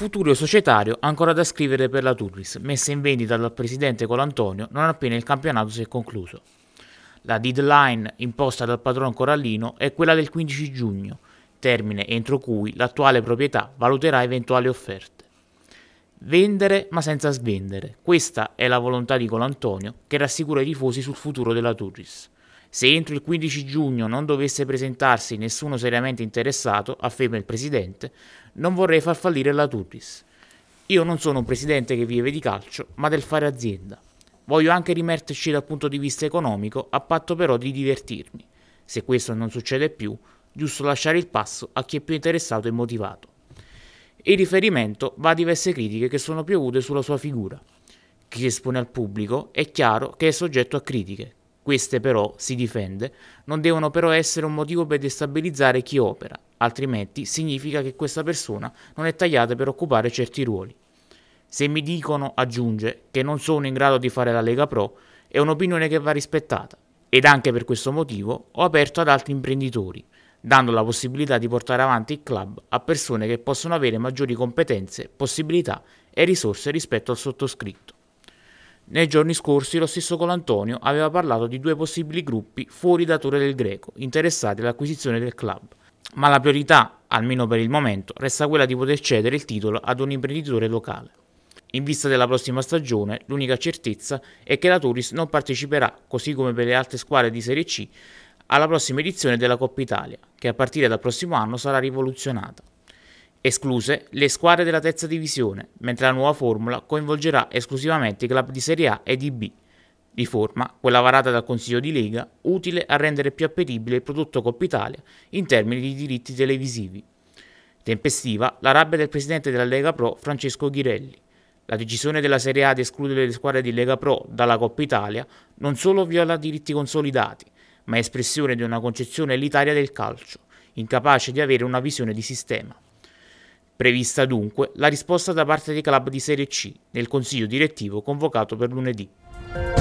Futuro societario ancora da scrivere per la Turris, messa in vendita dal presidente Colantonio non appena il campionato si è concluso. La deadline imposta dal padron Corallino è quella del 15 giugno, termine entro cui l'attuale proprietà valuterà eventuali offerte. Vendere ma senza svendere, questa è la volontà di Colantonio che rassicura i tifosi sul futuro della Turris. Se entro il 15 giugno non dovesse presentarsi nessuno seriamente interessato, afferma il presidente, non vorrei far fallire la Turris. Io non sono un presidente che vive di calcio, ma del fare azienda. Voglio anche rimetterci dal punto di vista economico, a patto però di divertirmi. Se questo non succede più, giusto lasciare il passo a chi è più interessato e motivato. Il riferimento va a diverse critiche che sono piovute sulla sua figura. Chi si espone al pubblico è chiaro che è soggetto a critiche, queste però, si difende, non devono però essere un motivo per destabilizzare chi opera, altrimenti significa che questa persona non è tagliata per occupare certi ruoli. Se mi dicono, aggiunge, che non sono in grado di fare la Lega Pro, è un'opinione che va rispettata. Ed anche per questo motivo ho aperto ad altri imprenditori, dando la possibilità di portare avanti il club a persone che possono avere maggiori competenze, possibilità e risorse rispetto al sottoscritto. Nei giorni scorsi lo stesso Colantonio aveva parlato di due possibili gruppi fuori da Torre del Greco, interessati all'acquisizione del club. Ma la priorità, almeno per il momento, resta quella di poter cedere il titolo ad un imprenditore locale. In vista della prossima stagione, l'unica certezza è che la Turis non parteciperà, così come per le altre squadre di Serie C, alla prossima edizione della Coppa Italia, che a partire dal prossimo anno sarà rivoluzionata escluse le squadre della terza divisione, mentre la nuova formula coinvolgerà esclusivamente i club di Serie A e di B, di forma, quella varata dal Consiglio di Lega, utile a rendere più appetibile il prodotto Coppa Italia in termini di diritti televisivi. Tempestiva la rabbia del presidente della Lega Pro Francesco Ghirelli. La decisione della Serie A di escludere le squadre di Lega Pro dalla Coppa Italia non solo viola diritti consolidati, ma è espressione di una concezione elitaria del calcio, incapace di avere una visione di sistema. Prevista dunque la risposta da parte dei club di Serie C nel consiglio direttivo convocato per lunedì.